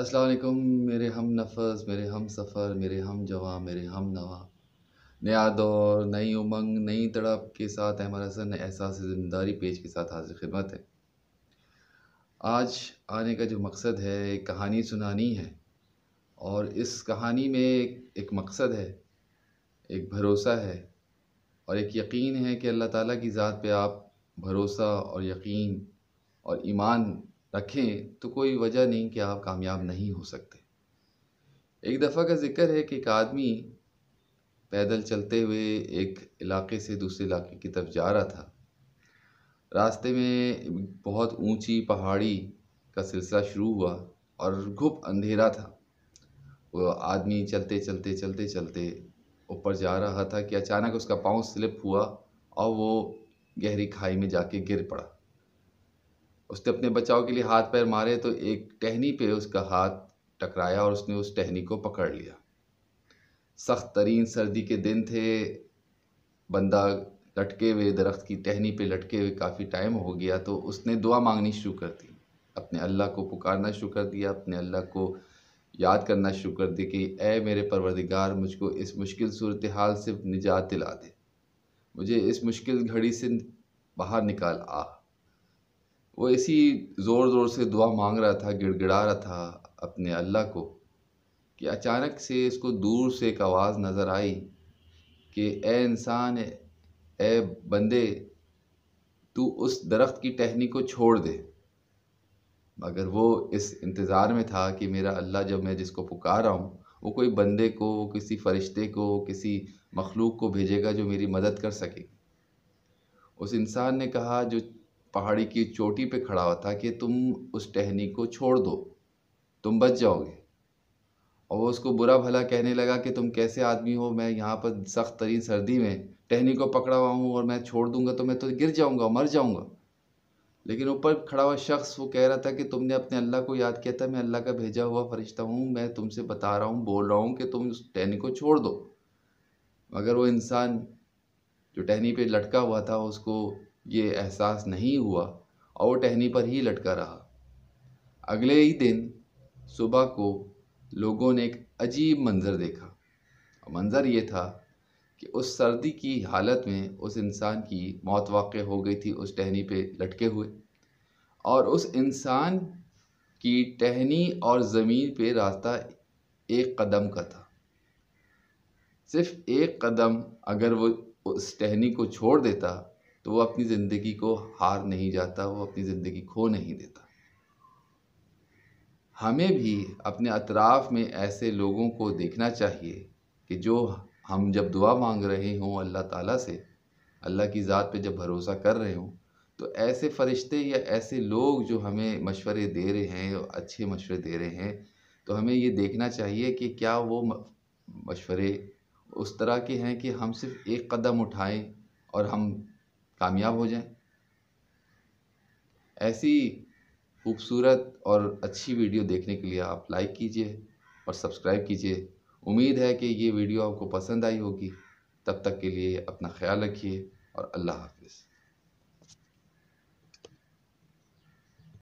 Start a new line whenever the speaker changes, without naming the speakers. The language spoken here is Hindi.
असलकुम मेरे हम नफस मेरे हम सफ़र मेरे हम जवा मेरे हम नवा नया दौर नई उमंग नई तड़प के साथ अहमद हसन एहसास ज़िम्मेदारी पेज के साथ हाजिर खिदमत है आज आने का जो मकसद है एक कहानी सुनानी है और इस कहानी में एक, एक मकसद है एक भरोसा है और एक यकीन है कि अल्लाह ताला की ज़ात पे आप भरोसा और यकीन और ईमान रखें तो कोई वजह नहीं कि आप कामयाब नहीं हो सकते एक दफ़ा का जिक्र है कि एक आदमी पैदल चलते हुए एक इलाके से दूसरे इलाके की तरफ जा रहा था रास्ते में बहुत ऊंची पहाड़ी का सिलसिला शुरू हुआ और घुप अंधेरा था वो आदमी चलते चलते चलते चलते ऊपर जा रहा था कि अचानक उसका पाँव स्लिप हुआ और वो गहरी खाई में जाके गिर पड़ा उसने अपने बचाव के लिए हाथ पैर मारे तो एक टहनी पे उसका हाथ टकराया और उसने उस टहनी को पकड़ लिया सख्त तरीन सर्दी के दिन थे बंदा लटके हुए दरख्त की टहनी पे लटके हुए काफ़ी टाइम हो गया तो उसने दुआ मांगनी शुरू कर दी अपने अल्लाह को पुकारना शुरू कर दिया अपने अल्लाह को याद करना शुरू कर दिया कि ए मेरे परवरदिगार मुझको इस मुश्किल सूरत हाल से निजात दिला दे मुझे इस मुश्किल घड़ी से बाहर निकाल आ वो ऐसी ज़ोर ज़ोर से दुआ मांग रहा था गिड़गिड़ा रहा था अपने अल्लाह को कि अचानक से इसको दूर से एक आवाज़ नज़र आई कि ए इंसान ए बंदे तू उस दरख्त की टहनी को छोड़ दे मगर वो इस इंतज़ार में था कि मेरा अल्लाह जब मैं जिसको पुकार रहा हूँ वो कोई बंदे को वो किसी फ़रिश्ते को किसी मखलूक को भेजेगा जो मेरी मदद कर सके उस इंसान ने कहा जो पहाड़ी की चोटी पे खड़ा हुआ था कि तुम उस टहनी को छोड़ दो तुम बच जाओगे और वो उसको बुरा भला कहने लगा कि तुम कैसे आदमी हो मैं यहाँ पर सख्त तरीन सर्दी में टहनी को पकड़ा हुआ हूँ और मैं छोड़ दूंगा तो मैं तो गिर जाऊँगा मर जाऊँगा लेकिन ऊपर खड़ा हुआ शख्स वो कह रहा था कि तुमने अपने अल्लाह को याद किया था मैं अल्लाह का भेजा हुआ फरिश्ता हूँ मैं तुमसे बता रहा हूँ बोल रहा हूँ कि तुम उस टहनी को छोड़ दो मगर वो इंसान जो टहनी पे लटका हुआ था उसको ये एहसास नहीं हुआ और टहनी पर ही लटका रहा अगले ही दिन सुबह को लोगों ने एक अजीब मंज़र देखा मंज़र ये था कि उस सर्दी की हालत में उस इंसान की मौत वाक़ हो गई थी उस टहनी पे लटके हुए और उस इंसान की टहनी और ज़मीन पे रास्ता एक कदम का था सिर्फ एक कदम अगर वो उस टहनी को छोड़ देता तो वो अपनी ज़िंदगी को हार नहीं जाता वो अपनी ज़िंदगी खो नहीं देता हमें भी अपने अतराफ़ में ऐसे लोगों को देखना चाहिए कि जो हम जब दुआ मांग रहे हों अल्लाह ताला से अल्लाह की ज़ात पे जब भरोसा कर रहे हों तो ऐसे फ़रिश्ते या ऐसे लोग जो हमें मशवरे दे रहे हैं अच्छे मशवरे दे रहे हैं तो हमें ये देखना चाहिए कि क्या वो मशवरे उस तरह के हैं कि हम सिर्फ एक कदम उठाएं और हम कामयाब हो जाएं ऐसी खूबसूरत और अच्छी वीडियो देखने के लिए आप लाइक कीजिए और सब्सक्राइब कीजिए उम्मीद है कि ये वीडियो आपको पसंद आई होगी तब तक के लिए अपना ख्याल रखिए और अल्लाह हाफिज़